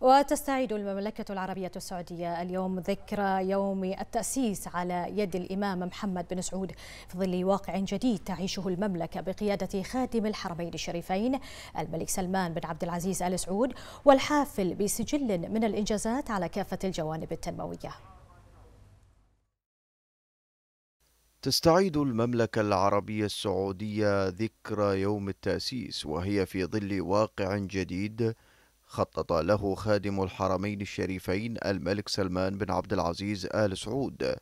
وتستعيد المملكة العربية السعودية اليوم ذكرى يوم التأسيس على يد الإمام محمد بن سعود في ظل واقع جديد تعيشه المملكة بقيادة خادم الحرمين الشريفين الملك سلمان بن عبد العزيز آل سعود والحافل بسجل من الإنجازات على كافة الجوانب التنموية تستعيد المملكة العربية السعودية ذكرى يوم التأسيس وهي في ظل واقع جديد خطط له خادم الحرمين الشريفين الملك سلمان بن عبد العزيز آل سعود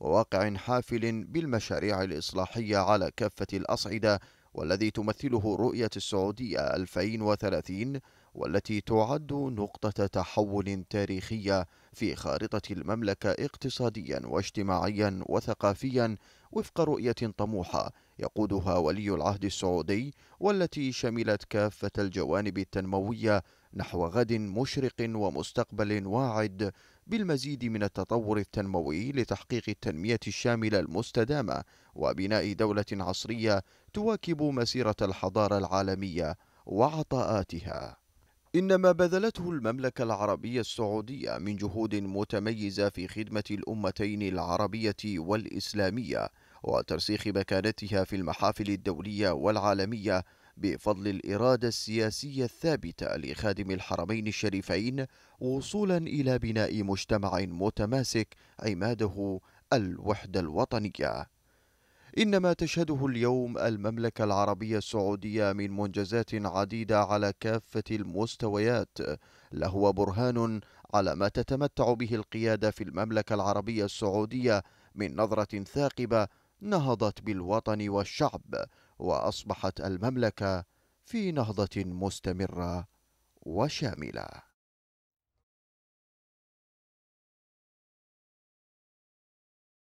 وواقع حافل بالمشاريع الإصلاحية على كافة الأصعدة والذي تمثله رؤية السعودية 2030 والتي تعد نقطة تحول تاريخية في خارطة المملكة اقتصاديا واجتماعيا وثقافيا وفق رؤية طموحة يقودها ولي العهد السعودي والتي شملت كافة الجوانب التنموية نحو غد مشرق ومستقبل واعد بالمزيد من التطور التنموي لتحقيق التنمية الشاملة المستدامة وبناء دولة عصرية تواكب مسيرة الحضارة العالمية وعطاءاتها إن ما بذلته المملكة العربية السعودية من جهود متميزة في خدمة الأمتين العربية والإسلامية وترسيخ مكانتها في المحافل الدولية والعالمية بفضل الإرادة السياسية الثابتة لخادم الحرمين الشريفين وصولا إلى بناء مجتمع متماسك عماده الوحدة الوطنية إن ما تشهده اليوم المملكة العربية السعودية من منجزات عديدة على كافة المستويات لهو برهان على ما تتمتع به القيادة في المملكة العربية السعودية من نظرة ثاقبة نهضت بالوطن والشعب واصبحت المملكه في نهضه مستمره وشامله